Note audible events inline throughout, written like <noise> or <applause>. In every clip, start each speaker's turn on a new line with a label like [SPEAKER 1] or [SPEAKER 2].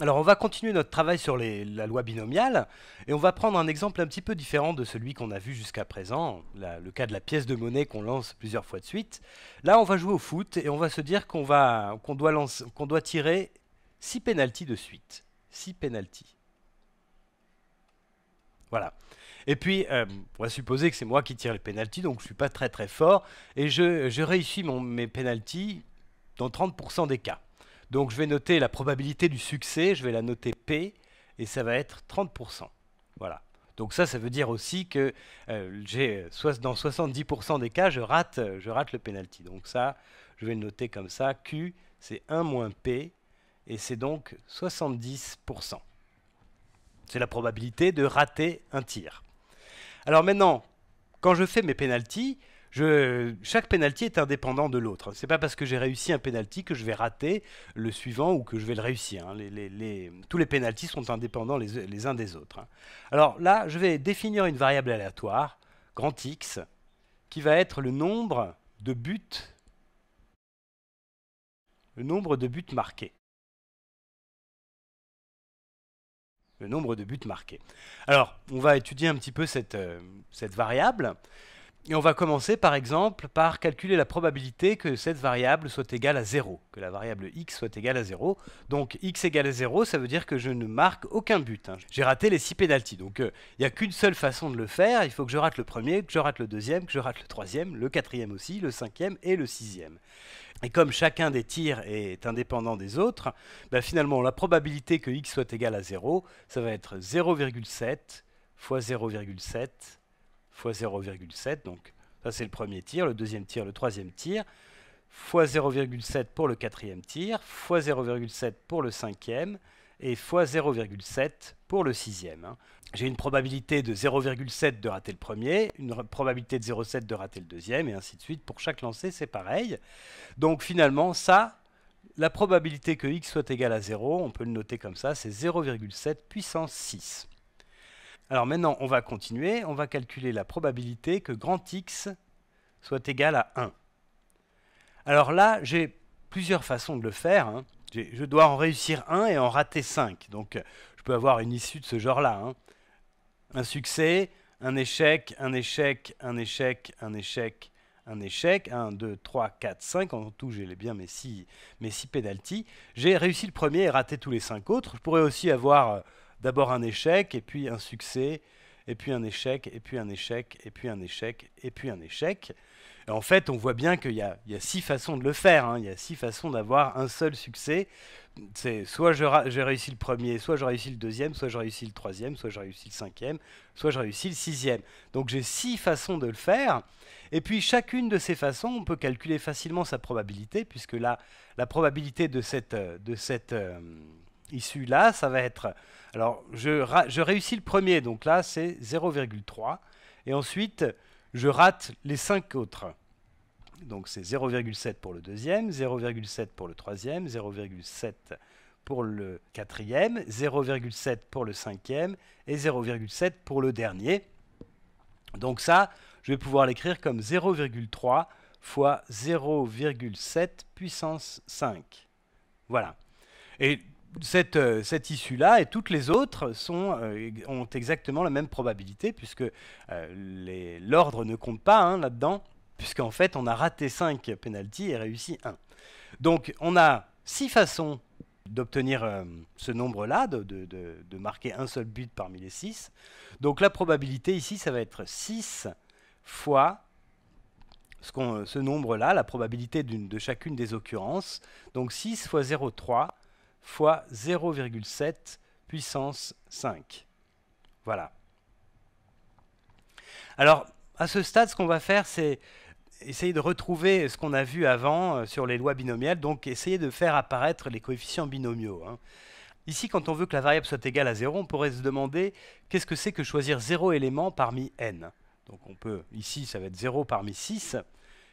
[SPEAKER 1] Alors on va continuer notre travail sur la loi binomiale et on va prendre un exemple un petit peu différent de celui qu'on a vu jusqu'à présent, le cas de la pièce de monnaie qu'on lance plusieurs fois de suite. Là on va jouer au foot et on va se dire qu'on doit, doit, tirer 6 pénalties de suite. 6 pénalties. Voilà. Et puis, euh, on va supposer que c'est moi qui tire les pénalties, donc je ne suis pas très très fort, et je, réussis mes pénalties dans 30% des cas. Donc je vais noter la probabilité du succès, je vais la noter P, et ça va être 30%. Voilà. Donc ça, ça veut dire aussi que euh, euh, dans 70% des cas, je rate, euh, je rate le penalty. Donc ça, je vais le noter comme ça. Q, c'est 1 moins P, et c'est donc 70%. C'est la probabilité de rater un tir. Alors maintenant, quand je fais mes pénaltys, chaque penalty est indépendant de l'autre. n'est pas parce que j'ai réussi un penalty que je vais rater le suivant ou que je vais le réussir. Hein. tous les penalties sont indépendants les, uns des autres. Hein. Alors là, je vais définir une variable aléatoire, grand X, qui va être le nombre de buts, le nombre de buts marqués. le nombre de buts marqués. Alors, on va étudier un petit peu cette, euh, cette variable. Et on va commencer par exemple par calculer la probabilité que cette variable soit égale à 0, que la variable x soit égale à 0. Donc x égale à 0, ça veut dire que je ne marque aucun but. Hein. J'ai raté les 6 pénalties. Donc euh, il n'y a qu'une seule façon de le faire. Il faut que je rate le premier, que je rate le deuxième, que je rate le troisième, le quatrième aussi, le cinquième et le sixième. Et comme chacun des tirs est indépendant des autres, bah, finalement la probabilité que x soit égale à 0, ça va être 0,7 fois 0,7 fois 0,7. Donc ça c'est le premier tir, le deuxième tir, le troisième tir, fois 0,7 pour le quatrième tir, fois 0,7 pour le cinquième et fois 0,7 pour le sixième. Hein. J'ai une probabilité de 0,7 de rater le premier, une probabilité de 0,7 de rater le deuxième, et ainsi de suite. Pour chaque lancer, c'est pareil. Donc finalement, ça, la probabilité que x soit égale à 0, on peut le noter comme ça, c'est 0,7 puissance 6. Alors maintenant, on va continuer. On va calculer la probabilité que grand X soit égal à 1. Alors là, j'ai plusieurs façons de le faire. Hein. Je dois en réussir 1 et en rater 5. Donc je peux avoir une issue de ce genre-là. Hein. Un succès, un échec, un échec, un échec, un échec, un échec. 1, 2, 3, 4, 5. En tout, j'ai bien mes 6, mes J'ai réussi le premier et raté tous les 5 autres. Je pourrais aussi avoir... Euh, D'abord un échec, et puis un succès, et puis un échec, et puis un échec, et puis un échec, et puis un échec. en fait, on voit bien qu'il y, a six façons de le faire, hein. il y a six façons d'avoir un seul succès. C'est soit j'ai réussi le premier, soit j'ai réussi le deuxième, soit j'ai réussi le troisième, soit j'ai réussi le cinquième, soit j'ai réussi le sixième. Donc j'ai six façons de le faire. Et puis chacune de ces façons, on peut calculer facilement sa probabilité, puisque là, la probabilité de cette... Euh, de cette euh, issu là, ça va être... Alors, je, je réussis le premier, donc là, c'est 0,3. Et ensuite, je rate les cinq autres. Donc, c'est 0,7 pour le deuxième, 0,7 pour le troisième, 0,7 pour le quatrième, 0,7 pour le cinquième et 0,7 pour le dernier. Donc ça, je vais pouvoir l'écrire comme 0,3 fois 0,7 puissance 5. Voilà. Et euh, cette, issue-là et toutes les autres sont, euh, ont exactement la même probabilité, puisque euh, l'ordre ne compte pas hein, là-dedans, puisqu'en fait, on a raté 5 pénalties et réussi 1. Donc, on a 6 façons d'obtenir ce nombre-là, de, marquer un seul but parmi les 6. Donc la probabilité ici, ça va être 6 fois ce, ce nombre-là, la probabilité de chacune des occurrences. Donc 6 fois 0,3, fois 0,7 puissance 5. Voilà. Alors, à ce stade, ce qu'on va faire, c'est essayer de retrouver ce qu'on a vu avant euh, sur les lois binomiales, donc essayer de faire apparaître les coefficients binomiaux. Hein. Ici, quand on veut que la variable soit égale à 0, on pourrait se demander qu'est-ce que c'est que choisir 0 élément parmi n. Donc on peut, ici ça va être 0 parmi 6.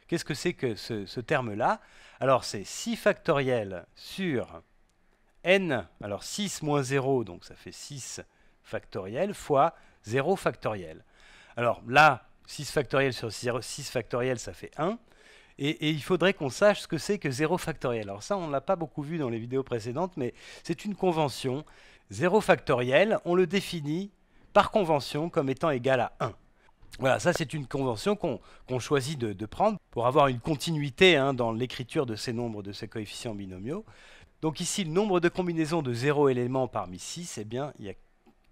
[SPEAKER 1] Qu'est-ce que c'est que ce, ce terme-là Alors c'est 6 factoriel sur n, alors 6 moins 0, donc ça fait 6 factoriel fois 0 factoriel. Alors là, 6 factoriel sur 6 factoriel, ça fait 1. Et, il faudrait qu'on sache ce que c'est que 0 factoriel. Alors ça, on ne l'a pas beaucoup vu dans les vidéos précédentes, mais c'est une convention. 0 factoriel, on le définit par convention comme étant égal à 1. Voilà, ça c'est une convention qu'on choisit de, prendre pour avoir une continuité hein, dans l'écriture de ces nombres, de ces coefficients binomiaux. Donc ici, le nombre de combinaisons de 0 éléments parmi 6, eh bien,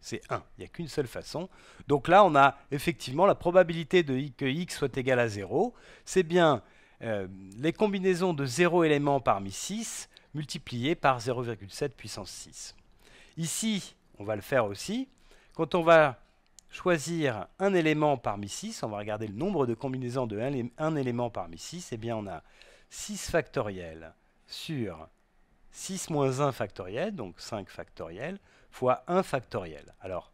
[SPEAKER 1] c'est 1. Il n'y a qu'une seule façon. Donc là, on a effectivement la probabilité de, que x soit égal à 0. C'est bien euh, les combinaisons de 0 éléments parmi 6 multipliées par 0,7 puissance 6. Ici, on va le faire aussi. Quand on va choisir un élément parmi 6, on va regarder le nombre de combinaisons de 1, élément parmi 6, et eh bien on a 6 factoriel sur 6 moins 1 factoriel, donc 5 factoriel, fois 1 factoriel. Alors,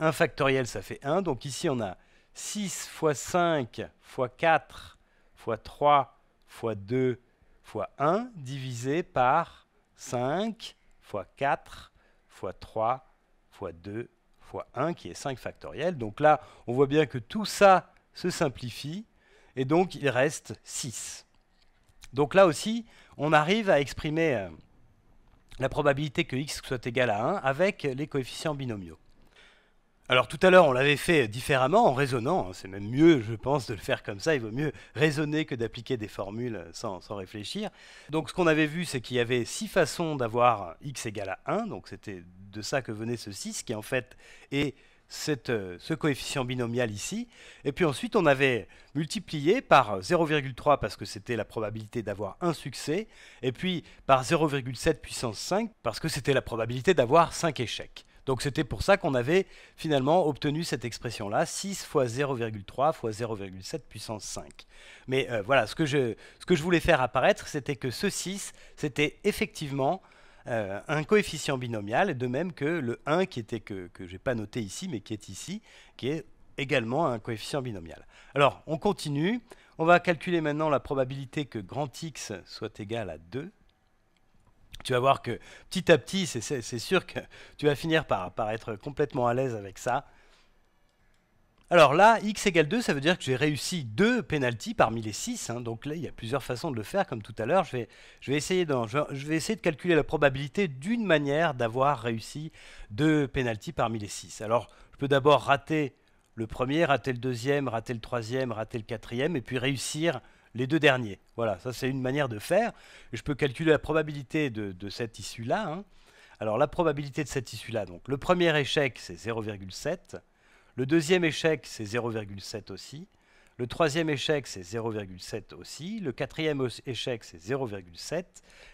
[SPEAKER 1] 1 factoriel, ça fait 1. Donc ici, on a 6 fois 5 fois 4 fois 3 fois 2 fois 1 divisé par 5 fois 4 fois 3 fois 2 fois 1 qui est 5 factoriel. Donc là, on voit bien que tout ça se simplifie et donc il reste 6. Donc là aussi, on arrive à exprimer euh, la probabilité que x soit égal à 1 avec les coefficients binomiaux. Alors tout à l'heure, on l'avait fait différemment en raisonnant. C'est même mieux, je pense, de le faire comme ça. Il vaut mieux raisonner que d'appliquer des formules sans, réfléchir. Donc ce qu'on avait vu, c'est qu'il y avait six façons d'avoir x égal à 1. Donc c'était de ça que venait ce 6, qui en fait est euh, ce coefficient binomial ici. Et puis ensuite, on avait multiplié par 0,3 parce que c'était la probabilité d'avoir un succès, et puis par 0,7 puissance 5 parce que c'était la probabilité d'avoir 5 échecs. Donc c'était pour ça qu'on avait finalement obtenu cette expression-là, 6 fois 0,3 fois 0,7 puissance 5. Mais euh, voilà, ce que, je, ce que je voulais faire apparaître, c'était que ce 6, c'était effectivement euh, un coefficient binomial, de même que le 1 qui était que, je n'ai pas noté ici, mais qui est ici, qui est également un coefficient binomial. Alors, on continue. On va calculer maintenant la probabilité que grand X soit égal à 2. Tu vas voir que petit à petit, c'est sûr que tu vas finir par, par être complètement à l'aise avec ça. Alors là, x égale 2, ça veut dire que j'ai réussi deux pénalties parmi les 6. Hein. donc là, il y a plusieurs façons de le faire, comme tout à l'heure. Je vais, je, vais essayer de calculer la probabilité d'une manière d'avoir réussi deux pénalties parmi les 6. Alors, je peux d'abord rater le premier, rater le deuxième, rater le troisième, rater le quatrième, et puis réussir les deux derniers. Voilà, ça c'est une manière de faire. Je peux calculer la probabilité de, cette issue-là. Hein. Alors la probabilité de cette issue-là, donc le premier échec c'est 0,7, le deuxième échec, c'est 0,7 aussi. Le troisième échec, c'est 0,7 aussi. Le quatrième échec, c'est 0,7.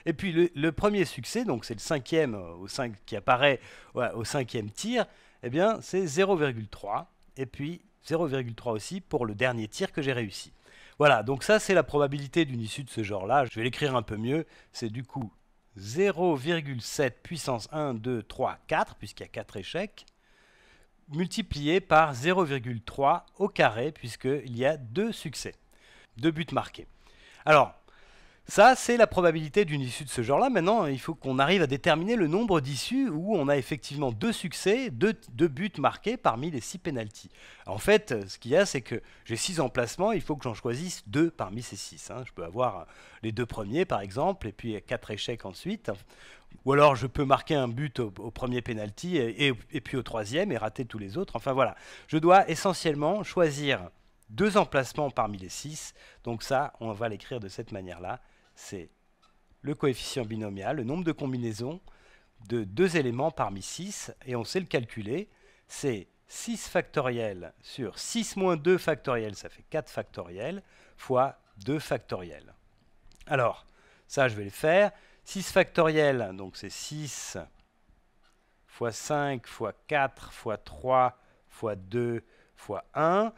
[SPEAKER 1] Et puis le, premier succès, donc c'est le cinquième euh, qui apparaît au cinquième tir, eh bien c'est 0,3. Et puis 0,3 aussi pour le dernier tir que j'ai réussi. Voilà, donc ça c'est la probabilité d'une issue de ce genre-là. Je vais l'écrire un peu mieux. C'est du coup 0,7 puissance 1, 2, 3, 4, puisqu'il y a 4 échecs multiplié par 0,3 au carré puisqu'il y a deux succès, deux buts marqués. Alors, ça, c'est la probabilité d'une issue de ce genre-là. Maintenant, il faut qu'on arrive à déterminer le nombre d'issues où on a effectivement deux succès, deux, buts marqués parmi les six pénalties. En fait, ce qu'il y a, c'est que j'ai six emplacements, il faut que j'en choisisse deux parmi ces six. Hein. Je peux avoir les deux premiers, par exemple, et puis quatre échecs ensuite. Ou alors je peux marquer un but au, premier penalty et, et, puis au troisième et rater tous les autres. Enfin voilà, je dois essentiellement choisir deux emplacements parmi les six. Donc ça, on va l'écrire de cette manière-là c'est le coefficient binomial, le nombre de combinaisons de deux éléments parmi 6, et on sait le calculer, c'est 6 factoriel sur 6 moins 2 factoriel, ça fait 4 factoriel, fois 2 factoriel. Alors, ça je vais le faire. 6 factoriel, donc c'est 6 fois 5 fois 4 fois 3 fois 2 fois 1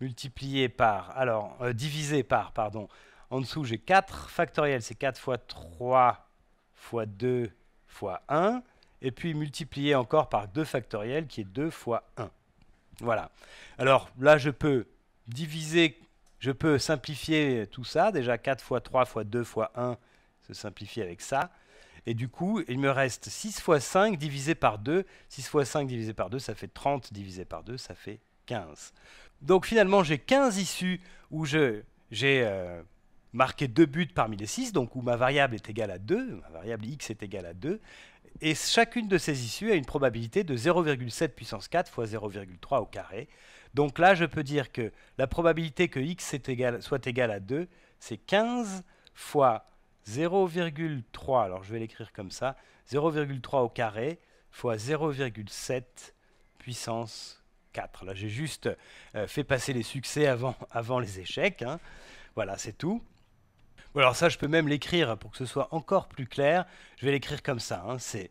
[SPEAKER 1] multiplié par, alors euh, divisé par, pardon, en dessous, j'ai 4 factoriel, c'est 4 fois 3 fois 2 fois 1, et puis multiplié encore par 2 factoriel, qui est 2 fois 1. Voilà. Alors là, je peux diviser, je peux simplifier tout ça. Déjà, 4 fois 3 fois 2 fois 1 se simplifie avec ça. Et du coup, il me reste 6 fois 5 divisé par 2. 6 fois 5 divisé par 2, ça fait 30 divisé par 2, ça fait 15. Donc finalement, j'ai 15 issues où j'ai euh, marquer deux buts parmi les six, donc où ma variable est égale à 2, ma variable x est égale à 2, et chacune de ces issues a une probabilité de 0,7 puissance 4 fois 0,3 au carré. Donc là, je peux dire que la probabilité que x soit égale à 2, c'est 15 fois 0,3, alors je vais l'écrire comme ça, 0,3 au carré fois 0,7 puissance 4. Là, j'ai juste euh, fait passer les succès avant, <laughs> avant les échecs. Hein. Voilà, c'est tout alors ça, je peux même l'écrire pour que ce soit encore plus clair. Je vais l'écrire comme ça. Hein. C'est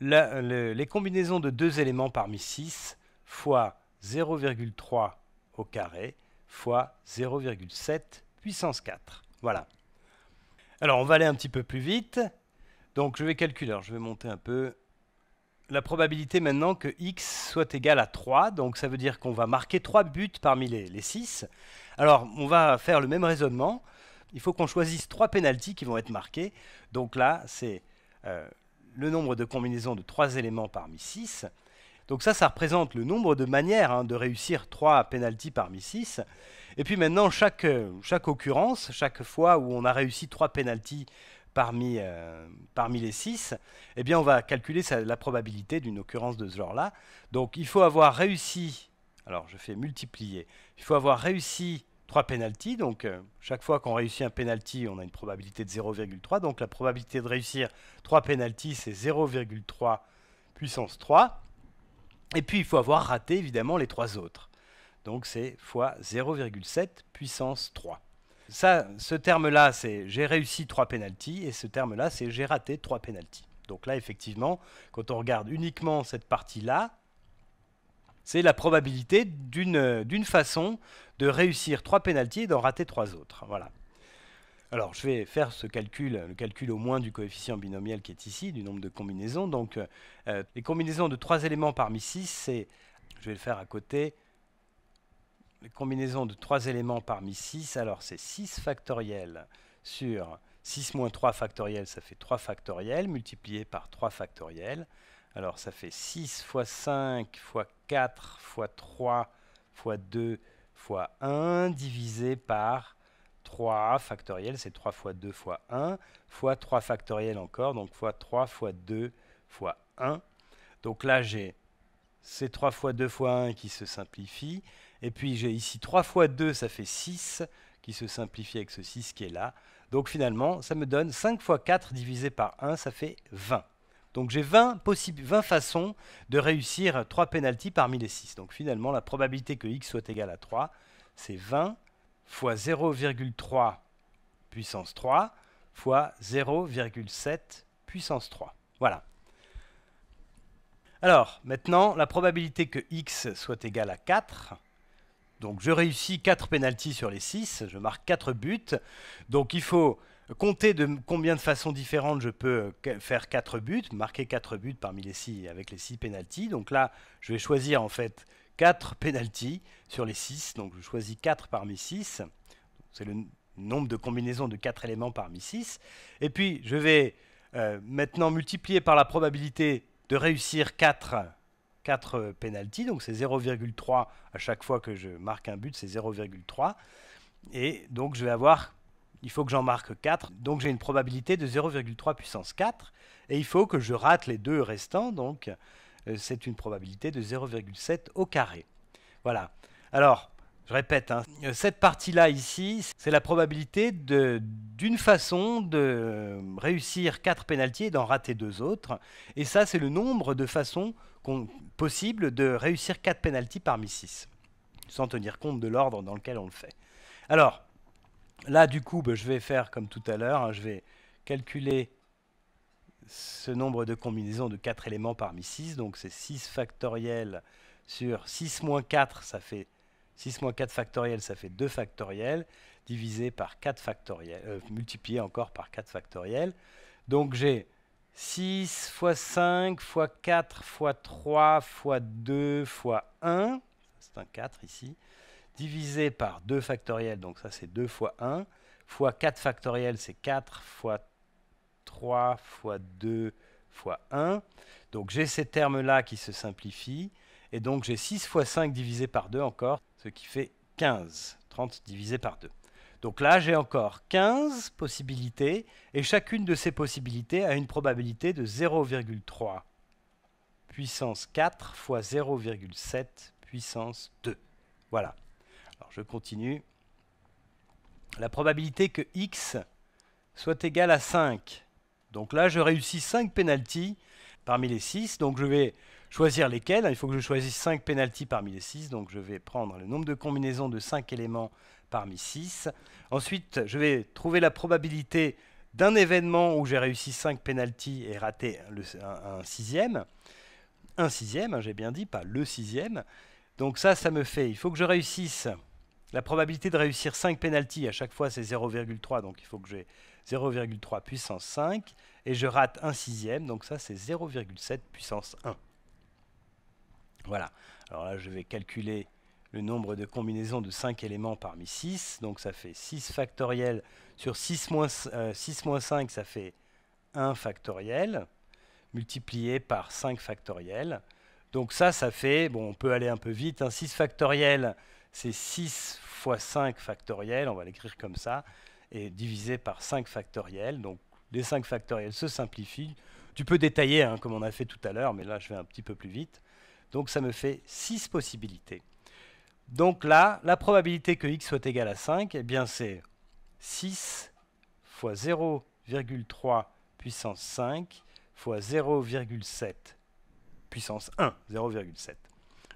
[SPEAKER 1] les combinaisons de deux éléments parmi 6 fois 0,3 au carré fois 0,7 puissance 4. Voilà. Alors on va aller un petit peu plus vite. Donc je vais calculer, je vais monter un peu la probabilité maintenant que x soit égal à 3. Donc ça veut dire qu'on va marquer 3 buts parmi les, les 6. Alors on va faire le même raisonnement il faut qu'on choisisse trois pénalties qui vont être marquées. Donc là, c'est euh, le nombre de combinaisons de trois éléments parmi six. Donc ça, ça représente le nombre de manières hein, de réussir trois pénalties parmi six. Et puis maintenant, chaque, euh, chaque occurrence, chaque fois où on a réussi trois pénalties parmi, euh, parmi les six, eh bien on va calculer la probabilité d'une occurrence de ce genre-là. Donc il faut avoir réussi, alors je fais multiplier, il faut avoir réussi trois pénalties. Donc, euh, chaque fois qu'on réussit un penalty on a une probabilité de 0,3. Donc, la probabilité de réussir trois pénalties, c'est 0,3 puissance 3. Et puis, il faut avoir raté, évidemment, les trois autres. Donc, c'est fois 0,7 puissance 3. Ça, ce terme-là, c'est j'ai réussi trois pénalties. Et ce terme-là, c'est j'ai raté trois pénalties. Donc là, effectivement, quand on regarde uniquement cette partie-là, c'est la probabilité euh, d'une façon de réussir trois pénalties et d'en rater trois autres. Voilà. Alors, je vais faire ce calcul, le calcul au moins du coefficient binomial qui est ici, du nombre de combinaisons. Donc, euh, euh, les combinaisons de trois éléments parmi 6, c'est, je vais le faire à côté, les combinaisons de trois éléments parmi 6, alors c'est 6 factoriel sur 6 moins 3 factoriel, ça fait 3 factoriel, multiplié par 3 factoriel. Alors ça fait 6 x 5 x 4 x 3 x 2 x 1 divisé par 3 factoriel, c'est 3 fois 2 fois 1, fois 3 factoriel encore, donc x 3 x 2 x 1. Donc là, j'ai ces 3 x 2 fois 1 qui se simplifie, et puis j'ai ici 3 x 2, ça fait 6, qui se simplifie avec ce 6 qui est là. Donc finalement, ça me donne 5 fois 4 divisé par 1, ça fait 20. Donc j'ai 20, 20 façons de réussir 3 pénalties parmi les 6. Donc finalement, la probabilité que x soit égale à 3, c'est 20 fois 0,3 puissance 3 fois 0,7 puissance 3. Voilà. Alors, maintenant, la probabilité que x soit égale à 4. Donc je réussis 4 pénalties sur les 6, je marque 4 buts. Donc il faut compter de combien de façons différentes je peux euh, faire 4 buts, marquer 4 buts parmi les 6 avec les 6 pénalties. Donc là, je vais choisir en fait 4 pénalties sur les 6. Donc je choisis 4 parmi 6. C'est le nombre de combinaisons de 4 éléments parmi 6. Et puis je vais euh, maintenant multiplier par la probabilité de réussir 4 4 pénalties, donc c'est 0,3 à chaque fois que je marque un but, c'est 0,3. Et donc je vais avoir il faut que j'en marque 4, donc j'ai une probabilité de 0,3 puissance 4, et il faut que je rate les deux restants, donc euh, c'est une probabilité de 0,7 au carré. Voilà. Alors, je répète, hein, cette partie-là ici, c'est la probabilité d'une façon de réussir 4 pénalties et d'en rater deux autres. Et ça, c'est le nombre de façons possibles de réussir 4 pénalties parmi 6, sans tenir compte de l'ordre dans lequel on le fait. Alors, Là, du coup, bah, je vais faire comme tout à l'heure, hein, je vais calculer ce nombre de combinaisons de 4 éléments parmi 6, donc c'est 6 factoriel sur 6 moins 4, ça fait 6 4 factoriel, ça fait 2 factoriel, divisé par 4 factoriel, euh, multiplié encore par 4 factoriel. Donc j'ai 6 fois 5 fois 4 fois 3 fois 2 fois 1, c'est un 4 ici, divisé par 2 factoriel, donc ça c'est 2 fois 1, fois 4 factoriel, c'est 4 fois 3 fois 2 fois 1. Donc j'ai ces termes-là qui se simplifient. Et donc j'ai 6 fois 5 divisé par 2 encore, ce qui fait 15. 30 divisé par 2. Donc là, j'ai encore 15 possibilités, et chacune de ces possibilités a une probabilité de 0,3 puissance 4 fois 0,7 puissance 2. Voilà. Alors je continue. La probabilité que x soit égale à 5. Donc là, je réussis 5 pénalties parmi les 6. Donc je vais choisir lesquels. Il faut que je choisisse 5 pénalties parmi les 6. Donc je vais prendre le nombre de combinaisons de 5 éléments parmi 6. Ensuite, je vais trouver la probabilité d'un événement où j'ai réussi 5 pénalties et raté un, sixième. Un sixième, hein, j'ai bien dit, pas le sixième. Donc ça, ça me fait, il faut que je réussisse la probabilité de réussir 5 pénalties à chaque fois, c'est 0,3, donc il faut que j'ai 0,3 puissance 5. Et je rate 1 sixième, donc ça c'est 0,7 puissance 1. Voilà. Alors là, je vais calculer le nombre de combinaisons de 5 éléments parmi 6. Donc ça fait 6 factoriel sur 6 moins, 5, euh, ça fait 1 factoriel, multiplié par 5 factoriel. Donc ça, ça fait, bon, on peut aller un peu vite, 6 hein, factoriel, c'est 6 fois 5 factoriel, on va l'écrire comme ça, et divisé par 5 factoriel. Donc les 5 factoriels se simplifient. Tu peux détailler hein, comme on a fait tout à l'heure, mais là je vais un petit peu plus vite. Donc ça me fait 6 possibilités. Donc là, la probabilité que x soit égal à 5, eh bien c'est 6 fois 0,3 puissance 5 fois 0,7 puissance 1, 0,7.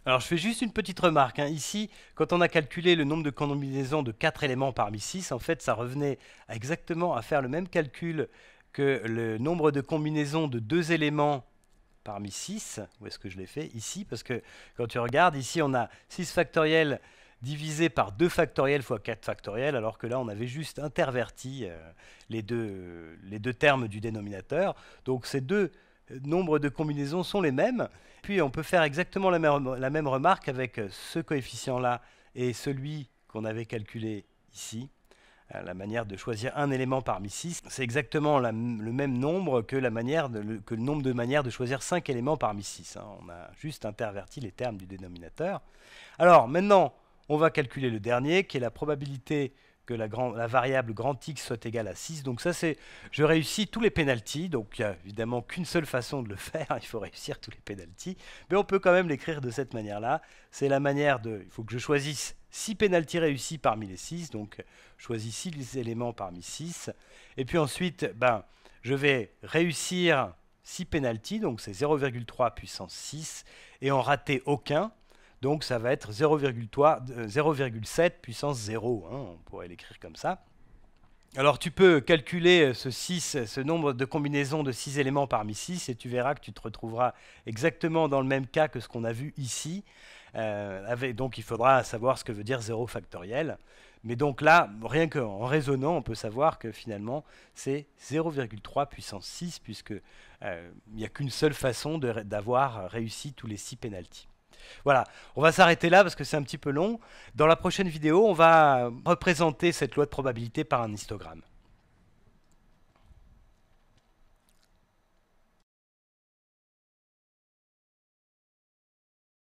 [SPEAKER 1] Alors je fais juste une petite remarque. Hein. Ici, quand on a calculé le nombre de combinaisons de 4 éléments parmi 6, en fait, ça revenait exactement à faire le même calcul que le nombre de combinaisons de 2 éléments parmi 6. Où est-ce que je l'ai fait Ici, parce que quand tu regardes, ici, on a 6 factoriel divisé par 2 factoriel fois 4 factoriel, alors que là, on avait juste interverti euh, les, les deux termes du dénominateur. Donc ces deux nombre de combinaisons sont les mêmes. Puis on peut faire exactement la même remarque avec ce coefficient-là et celui qu'on avait calculé ici. Euh, la manière de choisir un élément parmi 6 c'est exactement le même nombre que, la manière le, nombre de manières de choisir cinq éléments parmi 6 hein. On a juste interverti les termes du dénominateur. Alors maintenant, on va calculer le dernier, qui est la probabilité que la, variable grand X soit égale à 6. Donc ça, c'est, je réussis tous les pénalties. Donc il n'y a évidemment qu'une seule façon de le <laughs> faire, il faut réussir tous les pénalties. Mais on peut quand même l'écrire de cette manière-là. C'est la manière de, il faut que je choisisse 6 pénalties réussis parmi les 6. Donc je choisis 6 éléments parmi 6. Et puis ensuite, ben, je vais réussir 6 pénalties, donc c'est 0,3 puissance 6, et en rater aucun, donc ça va être 0,7 euh, puissance 0, hein, on pourrait l'écrire comme ça. Alors tu peux calculer euh, ce 6, ce nombre de combinaisons de 6 éléments parmi 6 et tu verras que tu te retrouveras exactement dans le même cas que ce qu'on a vu ici. Euh, donc il faudra savoir ce que veut dire 0 factoriel. Mais donc là, rien qu'en raisonnant, on peut savoir que finalement c'est 0,3 puissance 6 puisque il n'y a qu'une seule façon d'avoir réussi tous les 6 pénalties. Voilà, on va s'arrêter là parce que c'est un petit peu long. Dans la prochaine vidéo, on va représenter cette loi de probabilité par un histogramme.